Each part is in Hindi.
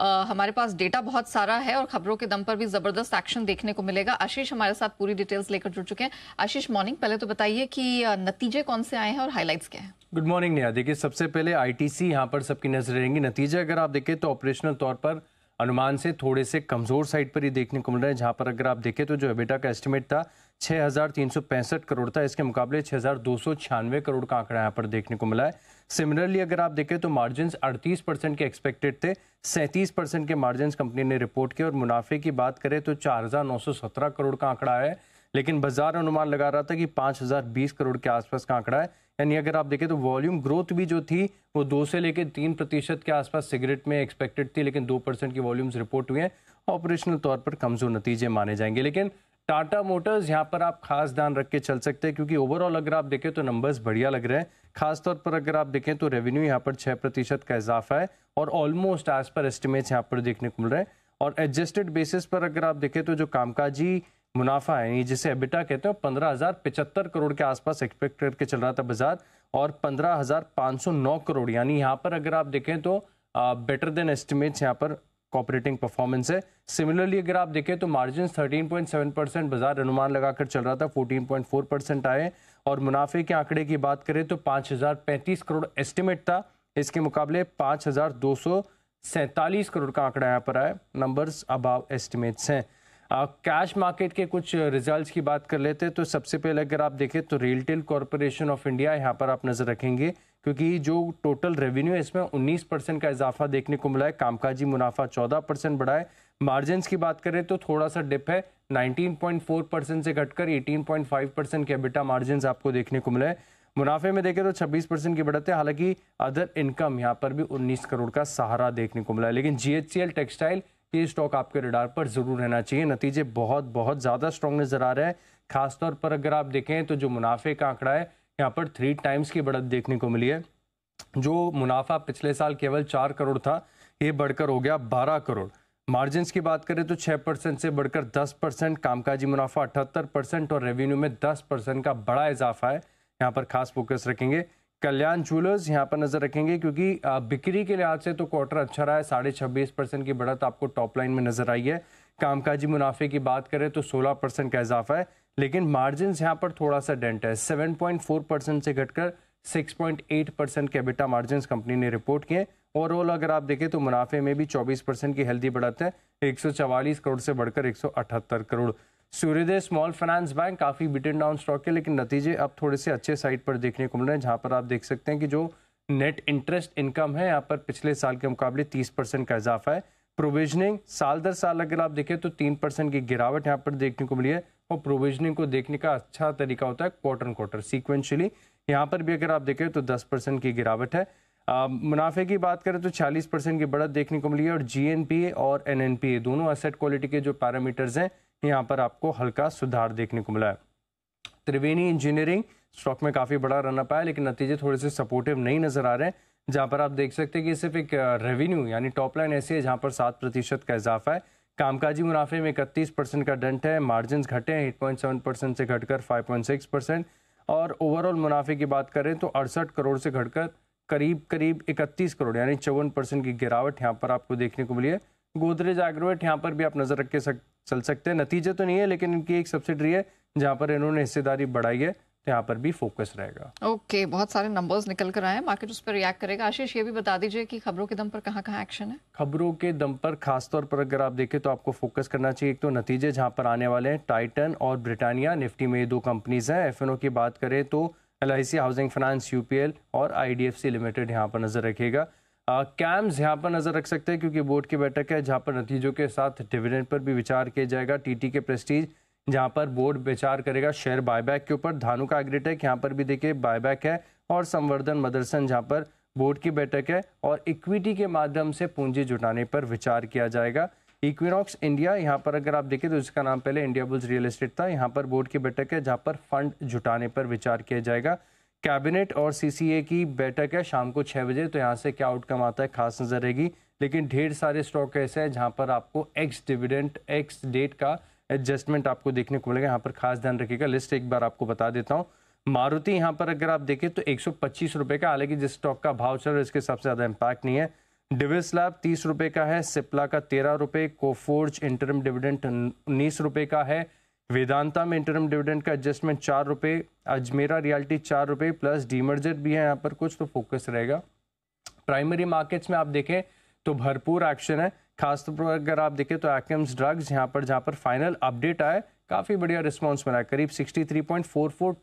हमारे पास डेटा बहुत सारा है और खबरों के दम पर भी जबरदस्त एक्शन देखने को मिलेगा आशीष हमारे साथ पूरी डिटेल्स लेकर जुड़ चुके हैं आशीष मॉर्निंग पहले तो बताइए कि नतीजे कौन से आए हैं और हाईलाइट्स क्या हैं गुड मॉर्निंग नेहा देखिए सबसे पहले आईटीसी यहाँ पर सबकी नजर रहेंगी नतीजे अगर आप देखें तो ऑपरेशनल तौर पर अनुमान से थोड़े से कमजोर साइड पर ही देखने को मिल रहा है जहां पर अगर आप देखें तो जो एबेटा का एस्टिमेट था छः करोड़ था इसके मुकाबले छः करोड़ का आंकड़ा यहाँ पर देखने को मिला है सिमिलरली अगर आप देखें तो मार्जिन 38 परसेंट के एक्सपेक्टेड थे 37 परसेंट के मार्जिन कंपनी ने रिपोर्ट किए और मुनाफे की बात करें तो सत्रह करोड़ का आंकड़ा है लेकिन बाजार अनुमान लगा रहा था कि 5,020 करोड़ के आसपास का आंकड़ा है यानी अगर आप देखें तो वॉल्यूम ग्रोथ भी जो थी वो दो से लेकर तीन प्रतिशत के आसपास सिगरेट में एक्सपेक्टेड थी लेकिन दो परसेंट की वॉल्यूम्स रिपोर्ट हुए हैं ऑपरेशनल तौर पर कमजोर नतीजे माने जाएंगे लेकिन टाटा मोटर्स यहाँ पर आप खास ध्यान रख के चल सकते हैं क्योंकि ओवरऑल अगर आप देखें तो नंबर्स बढ़िया लग रहे हैं खासतौर पर अगर आप देखें तो रेवेन्यू यहाँ पर छः प्रतिशत का इजाफा है और ऑलमोस्ट एज पर एस्टिमेट्स यहाँ पर देखने को मिल रहे हैं और एडजस्टेड बेसिस पर अगर आप देखें तो जो कामकाजी मुनाफा है जिसे एबिटा कहते हैं पंद्रह हज़ार पिचहत्तर करोड़ के आसपास एक्सपेक्ट करके चल रहा था बाजार और पंद्रह हज़ार पाँच सौ नौ करोड़ यानी यहाँ पर अगर आप देखें तो बेटर देन एस्टिमेट्स यहाँ पर कॉपरेटिंग परफॉर्मेंस है सिमिलरली अगर आप देखें तो मार्जिन 13.7 परसेंट बाजार अनुमान लगाकर चल रहा था 14.4 परसेंट आए और मुनाफे के आंकड़े की बात करें तो पाँच हज़ार पैंतीस करोड़ एस्टिमेट था इसके मुकाबले पाँच हज़ार दो सौ सैंतालीस करोड़ का आंकड़ा यहाँ पर आया नंबर्स अबाव एस्टिमेट्स हैं कैश मार्केट के कुछ रिजल्ट्स की बात कर लेते हैं तो सबसे पहले अगर आप देखें तो रेलटेल कॉरपोरेशन ऑफ इंडिया यहाँ पर आप नज़र रखेंगे क्योंकि जो टोटल रेवेन्यू है इसमें 19 परसेंट का इजाफा देखने को मिला है कामकाजी मुनाफा 14 परसेंट बढ़ा है मार्जिन की बात करें तो थोड़ा सा डिप है 19.4 परसेंट से घटकर 18.5 परसेंट के बिटा मार्जिन आपको देखने को मिले मुनाफे में देखें तो 26 परसेंट की बढ़त है हालांकि अदर इनकम यहाँ पर भी 19 करोड़ का सहारा देखने को मिला है लेकिन जीएचसीएल टेक्सटाइल ये स्टॉक आपके रिडार पर जरूर रहना चाहिए नतीजे बहुत बहुत ज़्यादा स्ट्रॉन्ग नजर आ रहे हैं खासतौर पर अगर आप देखें तो जो मुनाफे का आंकड़ा है यहाँ पर थ्री टाइम्स की बढ़त देखने को मिली है जो मुनाफा पिछले साल केवल चार करोड़ था ये बढ़कर हो गया बारह करोड़ मार्जिन की बात करें तो 6 परसेंट से बढ़कर 10 परसेंट कामकाजी मुनाफा अठहत्तर परसेंट और रेवेन्यू में 10 परसेंट का बड़ा इजाफा है यहाँ पर खास फोकस रखेंगे कल्याण ज्वेलर्स यहाँ पर नज़र रखेंगे क्योंकि बिक्री के लिहाज से तो क्वार्टर अच्छा रहा है साढ़े छब्बीस परसेंट की बढ़त आपको टॉप लाइन में नज़र आई है कामकाजी मुनाफे की बात करें तो सोलह परसेंट का इजाफा है लेकिन मार्जिन यहाँ पर थोड़ा सा डेंट है फोर परसेंट से घटकर सिक्स पॉइंट एट परसेंट के बेटा मार्जिन कंपनी ने रिपोर्ट किए ओवरऑल अगर आप देखें तो मुनाफे में भी 24 परसेंट की हेल्दी बढ़त है 144 करोड़ से बढ़कर 178 करोड़ सूर्योदय स्मॉल फाइनेंस बैंक काफ़ी बिटन डाउन स्टॉक है लेकिन नतीजे अब थोड़े से अच्छे साइड पर देखने को मिल रहे हैं जहाँ पर आप देख सकते हैं कि जो नेट इंटरेस्ट इनकम है यहाँ पर पिछले साल के मुकाबले तीस परसेंट का इजाफा है प्रोविजनिंग साल दर साल अगर आप देखें तो तीन परसेंट की गिरावट यहाँ पर देखने को मिली है और प्रोविजनिंग को देखने का अच्छा तरीका होता है क्वार्टर क्वार्टर सीक्वेंशियली यहाँ पर भी अगर आप देखें तो दस परसेंट की गिरावट है मुनाफे की बात करें तो 40 परसेंट की बढ़त देखने को मिली है और जी और एन दोनों असेट क्वालिटी के जो पैरामीटर्स हैं यहाँ पर आपको हल्का सुधार देखने को मिला है त्रिवेणी इंजीनियरिंग स्टॉक में काफ़ी बड़ा रन अप आया लेकिन नतीजे थोड़े से सपोर्टिव नहीं नज़र आ रहे हैं जहाँ पर आप देख सकते हैं कि सिर्फ एक रेवेन्यू यानी टॉप लाइन ऐसी है जहाँ पर सात प्रतिशत का इजाफा है कामकाजी मुनाफे में इकतीस परसेंट का डंट है मार्जिन घटे हैं एट पॉइंट सेवन परसेंट से घटकर फाइव पॉइंट सिक्स परसेंट और ओवरऑल मुनाफे की बात करें तो अड़सठ करोड़ से घटकर करीब करीब 31 करोड़ यानी चौवन परसेंट की गिरावट यहाँ पर आपको देखने को मिली है गोदरेज एग्रोवेट यहाँ पर भी आप नज़र रख के सक, चल सकते हैं नतीजे तो नहीं है लेकिन इनकी एक सब्सिडरी है जहाँ पर इन्होंने हिस्सेदारी बढ़ाई है तो यहाँ पर भी फोकस रहेगा ओके okay, बहुत सारे नंबर्स निकल कर आए हैं मार्केट उस पर रिएक्ट करेगा आशीष ये भी बता दीजिए कि खबरों के दम पर कहाँ कहाँ एक्शन है खबरों के दम पर खासतौर पर अगर आप देखें तो आपको फोकस करना चाहिए एक तो नतीजे जहाँ पर आने वाले हैं टाइटन और ब्रिटानिया निफ्टी में ये दो कंपनीज हैं एफ की बात करें तो एल हाउसिंग फाइनेंस यूपीएल और आई लिमिटेड यहाँ पर नज़र रखेगा कैम्स यहाँ पर नज़र रख सकते हैं क्योंकि बोर्ड की बैठक है जहाँ पर नतीजों के साथ डिविडेंड पर भी विचार किया जाएगा टीटी के प्रेस्टीज जहाँ पर बोर्ड विचार करेगा शेयर बायबैक के ऊपर धानु का एग्रीटेक यहाँ पर भी देखिए बायबैक है और संवर्धन मदरसन जहाँ पर बोर्ड की बैठक है और इक्विटी के माध्यम से पूंजी जुटाने पर विचार किया जाएगा इक्विनॉक्स इंडिया यहाँ पर अगर आप देखें तो इसका नाम पहले इंडिया बुल्स रियल एस्टेट था यहाँ पर बोर्ड की बैठक है जहाँ पर फंड जुटाने पर विचार किया जाएगा कैबिनेट और सीसीए की बैठक है शाम को छः बजे तो यहाँ से क्या आउटकम आता है खास नजर रहेगी लेकिन ढेर सारे स्टॉक ऐसे हैं जहाँ पर आपको एक्स डिविडेंट एक्स डेट का एडजस्टमेंट आपको देखने को मिलेगा यहाँ पर खास ध्यान रखिएगा लिस्ट एक बार आपको बता देता हूँ मारुति यहाँ पर अगर आप देखें तो एक सौ का हालांकि जिस स्टॉक का भाव चल रहा है इसके सबसे ज़्यादा इम्पैक्ट नहीं है डिविस्लाब तीस रुपए का है सिप्ला का तेरह रुपए कोफोर्ज इंटरम डिविडेंट उन्नीस रुपए का है वेदांता में इंटरम डिविडेंट का एडजस्टमेंट चार रुपए अजमेरा रियल्टी चार रुपए प्लस डीमर्जर भी है यहाँ पर कुछ तो फोकस रहेगा प्राइमरी मार्केट्स में आप देखें तो भरपूर एक्शन है खासतौर पर अगर आप देखें तो एक्म्स ड्रग्स यहाँ पर जहाँ पर फाइनल अपडेट आए काफ़ी बढ़िया रिस्पॉन्स मिला है करीब सिक्सटी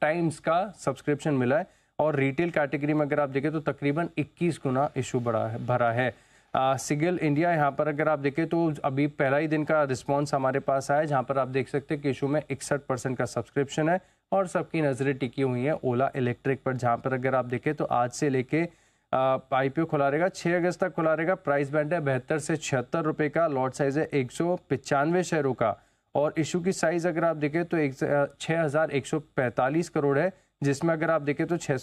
टाइम्स का सब्सक्रिप्शन मिला है और रिटेल कैटेगरी में अगर आप देखें तो तकरीबन 21 गुना इशू बढ़ा है भरा है सिगल इंडिया यहाँ पर अगर आप देखें तो अभी पहला ही दिन का रिस्पांस हमारे पास आया है जहाँ पर आप देख सकते हैं कि इशू में इकसठ परसेंट का सब्सक्रिप्शन है और सबकी नज़रें टिकी हुई हैं ओला इलेक्ट्रिक पर जहाँ पर अगर आप देखें तो आज से लेके आई पी खुला रहेगा छः अगस्त तक खुला रहेगा प्राइस बैंड है बहत्तर से छिहत्तर रुपये का लॉट साइज़ है एक सौ शेयरों का और इशू की साइज़ अगर आप देखें तो एक छः हज़ार एक सौ पैंतालीस करोड़ है जिसमें अगर आप देखें तो छः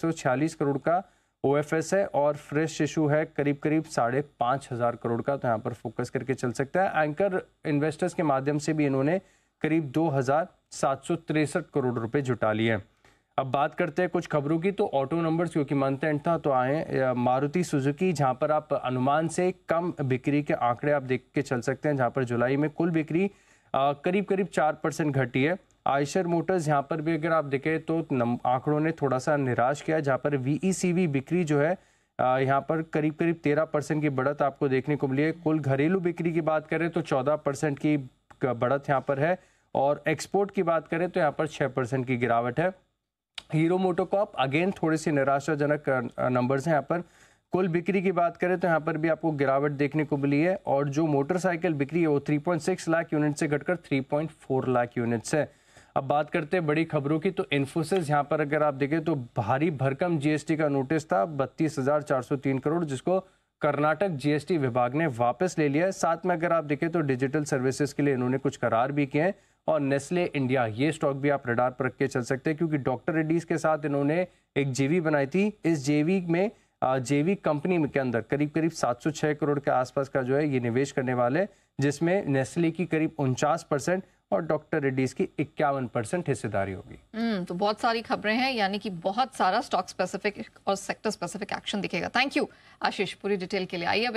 करोड़ का ओ है और फ्रेश इशू है करीब करीब साढ़े पाँच हज़ार करोड़ का तो यहाँ पर फोकस करके चल सकता है एंकर इन्वेस्टर्स के माध्यम से भी इन्होंने करीब दो हज़ार सात सौ तिरसठ करोड़ रुपए जुटा लिए अब बात करते हैं कुछ खबरों की तो ऑटो नंबर्स क्योंकि मंथ एंड था तो आए मारुति सुजुकी जहाँ पर आप अनुमान से कम बिक्री के आंकड़े आप देख के चल सकते हैं जहाँ पर जुलाई में कुल बिक्री करीब करीब चार परसेंट घटी है आयशर मोटर्स यहाँ पर भी अगर आप देखें तो आंकड़ों ने थोड़ा सा निराश किया जहाँ पर वी e बिक्री जो है यहाँ पर करीब करीब तेरह परसेंट की बढ़त आपको देखने को मिली है कुल घरेलू बिक्री की बात करें तो चौदह परसेंट की बढ़त यहाँ पर है और एक्सपोर्ट की बात करें तो यहाँ पर छः परसेंट की गिरावट है हीरो मोटोकॉप अगेन थोड़े से निराशाजनक नंबर्स हैं यहाँ पर कुल बिक्री की बात करें तो यहाँ पर भी आपको गिरावट देखने को मिली है और जो मोटरसाइकिल बिक्री है वो 3.6 लाख यूनिट से घटकर 3.4 लाख यूनिट्स है अब बात करते हैं बड़ी खबरों की तो इन्फोसिस यहाँ पर अगर आप देखें तो भारी भरकम जीएसटी का नोटिस था बत्तीस करोड़ जिसको कर्नाटक जीएसटी विभाग ने वापस ले लिया है साथ में अगर आप देखें तो डिजिटल सर्विसेज के लिए इन्होंने कुछ करार भी किए हैं और नेस्ले इंडिया ये स्टॉक भी आप रडार पर रख के चल सकते हैं क्योंकि डॉक्टर रेड्डीज के साथ इन्होंने एक जेवी बनाई थी इस जेवी में जेवी कंपनी के अंदर करीब करीब 706 करोड़ के आसपास का जो है ये निवेश करने वाले जिसमें नेस्ले की करीब उनचास परसेंट और डॉक्टर रेड्डीज की इक्यावन परसेंट हिस्सेदारी होगी हम्म, तो बहुत सारी खबरें हैं यानी कि बहुत सारा स्टॉक स्पेसिफिक और सेक्टर स्पेसिफिक एक्शन दिखेगा थैंक यू आशीष पूरी डिटेल के लिए आइए